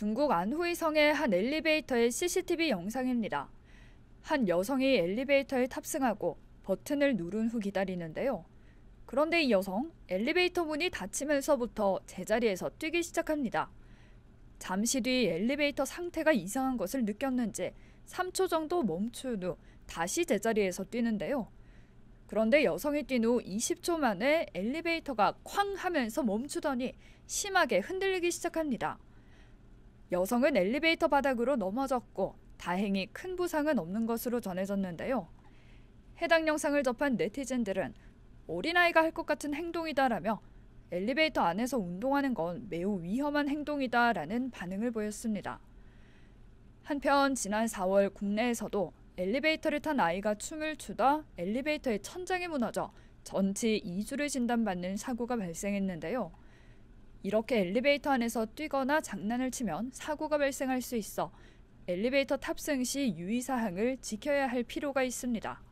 중국 안후이 성의 한 엘리베이터의 CCTV 영상입니다. 한 여성이 엘리베이터에 탑승하고 버튼을 누른 후 기다리는데요. 그런데 이 여성 엘리베이터 문이 닫히면서부터 제자리에서 뛰기 시작합니다. 잠시 뒤 엘리베이터 상태가 이상한 것을 느꼈는지 3초 정도 멈춘 후 다시 제자리에서 뛰는데요. 그런데 여성이 뛴 후 20초 만에 엘리베이터가 쾅 하면서 멈추더니 심하게 흔들리기 시작합니다. 여성은 엘리베이터 바닥으로 넘어졌고 다행히 큰 부상은 없는 것으로 전해졌는데요. 해당 영상을 접한 네티즌들은 어린아이가 할 것 같은 행동이다라며 엘리베이터 안에서 운동하는 건 매우 위험한 행동이다라는 반응을 보였습니다. 한편 지난 4월 국내에서도 엘리베이터를 탄 아이가 춤을 추다 엘리베이터의 천장이 무너져 전치 2주를 진단받는 사고가 발생했는데요. 이렇게 엘리베이터 안에서 뛰거나 장난을 치면 사고가 발생할 수 있어 엘리베이터 탑승 시 유의사항을 지켜야 할 필요가 있습니다.